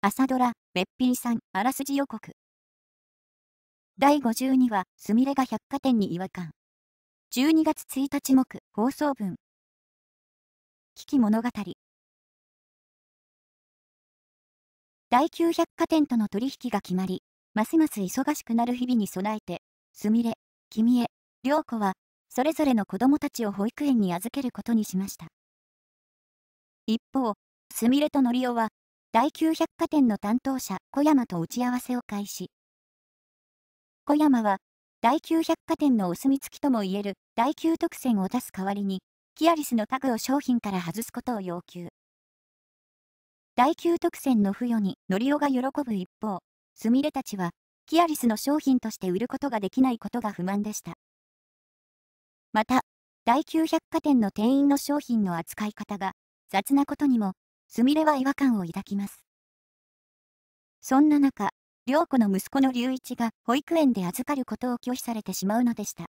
朝ドラ、べっぴんさん、あらすじ予告。第52話、すみれが百貨店に違和感。12月1日木、放送分。危機物語。第9百貨店との取引が決まり、ますます忙しくなる日々に備えて、すみれ、きみえ、子は、それぞれの子供たちを保育園に預けることにしました。一方、すみれとのりおは、第9百貨店の担当者小山と打ち合わせを開始小山は第9百貨店のお墨付きともいえる第9特選を出す代わりにキアリスのタグを商品から外すことを要求第9特選の付与にノリオが喜ぶ一方すみれたちはキアリスの商品として売ることができないことが不満でしたまた第9百貨店の店員の商品の扱い方が雑なことにもすみれは違和感を抱きます。そんな中、良子の息子の隆一が保育園で預かることを拒否されてしまうのでした。